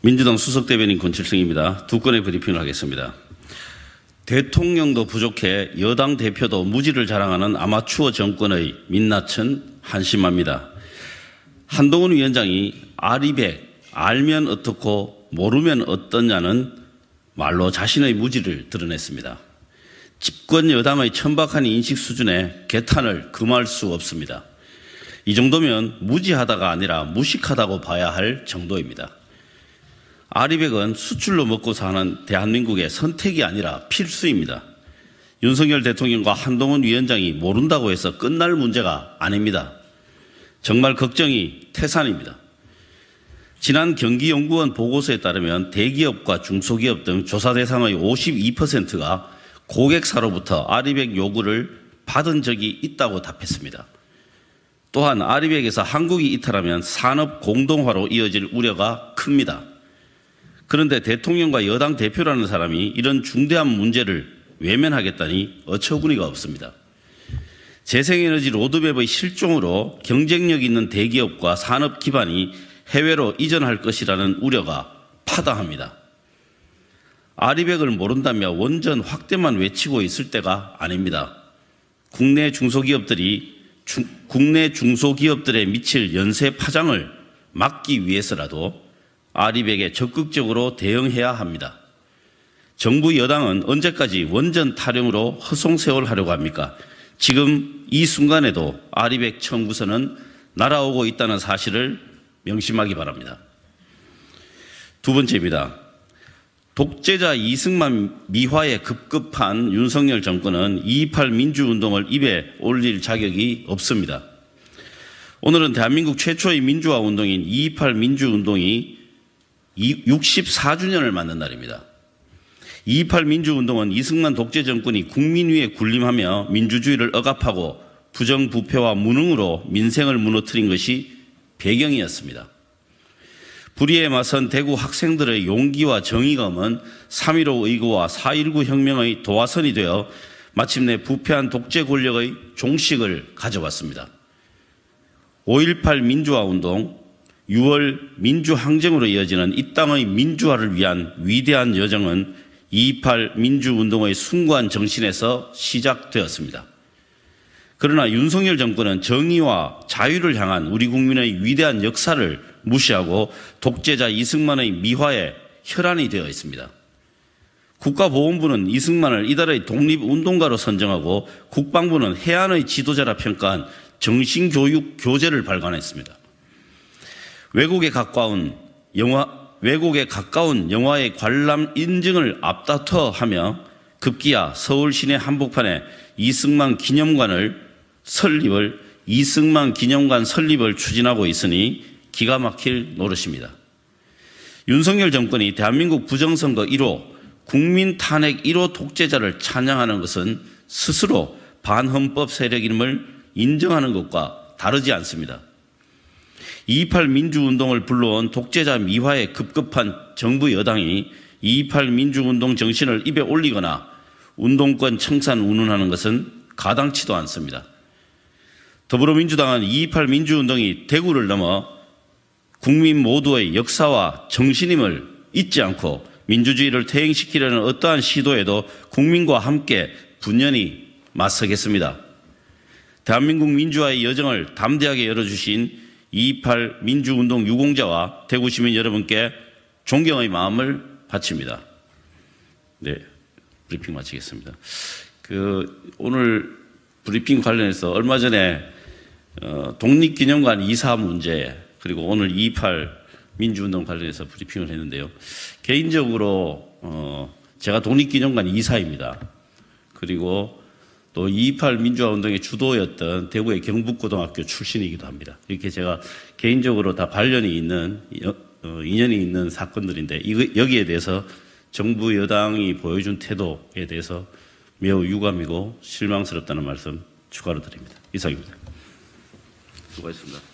민주당 수석 대변인 권칠승입니다. 두 건의 브리핑을 하겠습니다. 대통령도 부족해 여당 대표도 무지를 자랑하는 아마추어 정권의 민낯은 한심합니다. 한동훈 위원장이 아리백 알면 어떻고 모르면 어떠냐는 말로 자신의 무지를 드러냈습니다. 집권 여당의 천박한 인식 수준에 개탄을 금할 수 없습니다. 이 정도면 무지하다가 아니라 무식하다고 봐야 할 정도입니다. 아리백은 수출로 먹고 사는 대한민국의 선택이 아니라 필수입니다. 윤석열 대통령과 한동훈 위원장이 모른다고 해서 끝날 문제가 아닙니다. 정말 걱정이 태산입니다. 지난 경기연구원 보고서에 따르면 대기업과 중소기업 등 조사 대상의 52%가 고객사로부터 아리백 요구를 받은 적이 있다고 답했습니다. 또한 아리백에서 한국이 이탈하면 산업 공동화로 이어질 우려가 큽니다. 그런데 대통령과 여당 대표라는 사람이 이런 중대한 문제를 외면하겠다니 어처구니가 없습니다. 재생에너지 로드맵의 실종으로 경쟁력 있는 대기업과 산업 기반이 해외로 이전할 것이라는 우려가 파다합니다. 아리백을 모른다며 원전 확대만 외치고 있을 때가 아닙니다. 국내 중소기업들이 중, 국내 중소기업들에 미칠 연쇄 파장을 막기 위해서라도 아립에게 적극적으로 대응해야 합니다. 정부 여당은 언제까지 원전 타령으로 허송세월하려고 합니까? 지금 이 순간에도 아리백 청구서는 날아오고 있다는 사실을 명심하기 바랍니다. 두 번째입니다. 독재자 이승만 미화에 급급한 윤석열 정권은 2.28 민주운동을 입에 올릴 자격이 없습니다. 오늘은 대한민국 최초의 민주화 운동인 2.28 민주운동이 64주년을 맞는 날입니다. 2 8 민주운동은 이승만 독재 정권이 국민 위에 군림하며 민주주의를 억압하고 부정부패와 무능으로 민생을 무너뜨린 것이 배경이었습니다. 불의에 맞선 대구 학생들의 용기와 정의감은 3.15 의구와 4.19 혁명의 도화선이 되어 마침내 부패한 독재 권력의 종식을 가져왔습니다. 5.18 민주화 운동, 6월 민주항쟁으로 이어지는 이 땅의 민주화를 위한 위대한 여정은 2.8 민주운동의 숭고한 정신에서 시작되었습니다. 그러나 윤석열 정권은 정의와 자유를 향한 우리 국민의 위대한 역사를 무시하고 독재자 이승만의 미화에 혈안이 되어 있습니다. 국가보훈부는 이승만을 이달의 독립운동가로 선정하고 국방부는 해안의 지도자라 평가한 정신교육 교재를 발간했습니다. 외국에 가까운 영화 외국에 가까운 영화의 관람 인증을 앞다퉈 하며 급기야 서울 시내 한복판에 이승만 기념관을 설립을 이승만 기념관 설립을 추진하고 있으니 기가 막힐 노릇입니다. 윤석열 정권이 대한민국 부정선거 1호 국민 탄핵 1호 독재자를 찬양하는 것은 스스로 반헌법 세력임을 인정하는 것과 다르지 않습니다. 2 8 민주운동을 불러온 독재자 미화에 급급한 정부 여당이 2 8 민주운동 정신을 입에 올리거나 운동권 청산 운운하는 것은 가당치도 않습니다. 더불어민주당은 2.28 민주운동이 대구를 넘어 국민 모두의 역사와 정신임을 잊지 않고 민주주의를 퇴행시키려는 어떠한 시도에도 국민과 함께 분연히 맞서겠습니다. 대한민국 민주화의 여정을 담대하게 열어주신 2 8 민주운동 유공자와 대구시민 여러분께 존경의 마음을 바칩니다. 네, 브리핑 마치겠습니다. 그 오늘 브리핑 관련해서 얼마 전에 어, 독립기념관 이사 문제 그리고 오늘 2.8 민주운동 관련해서 브리핑을 했는데요. 개인적으로 어, 제가 독립기념관 이사입니다. 그리고 또2.28 민주화운동의 주도였던 대구의 경북고등학교 출신이기도 합니다. 이렇게 제가 개인적으로 다 관련이 있는, 어, 인연이 있는 사건들인데, 여기에 대해서 정부 여당이 보여준 태도에 대해서 매우 유감이고 실망스럽다는 말씀 추가로 드립니다. 이상입니다. 수고하셨습니다.